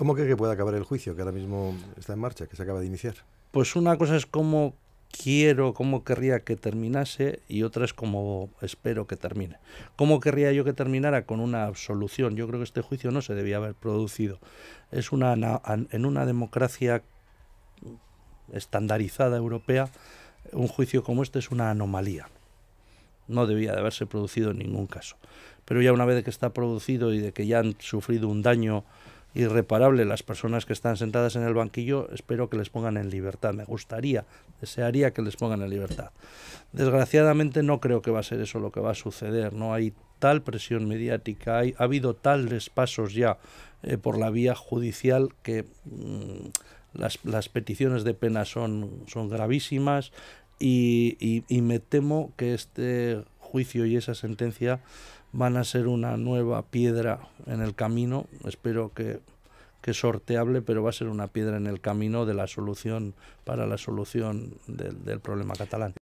¿Cómo cree que puede acabar el juicio que ahora mismo está en marcha, que se acaba de iniciar? Pues una cosa es cómo quiero, cómo querría que terminase y otra es cómo espero que termine. ¿Cómo querría yo que terminara? Con una absolución. Yo creo que este juicio no se debía haber producido. Es una, en una democracia estandarizada europea, un juicio como este es una anomalía. No debía de haberse producido en ningún caso. Pero ya una vez que está producido y de que ya han sufrido un daño irreparable las personas que están sentadas en el banquillo, espero que les pongan en libertad. Me gustaría, desearía que les pongan en libertad. Desgraciadamente no creo que va a ser eso lo que va a suceder. No hay tal presión mediática, ha habido tales pasos ya eh, por la vía judicial que mm, las, peticiones de pena son, son gravísimas y me temo que este juicio y esa sentencia van a ser una nueva piedra en el camino, espero que, que sorteable, pero va a ser una piedra en el camino de la solución para la solución del problema catalán.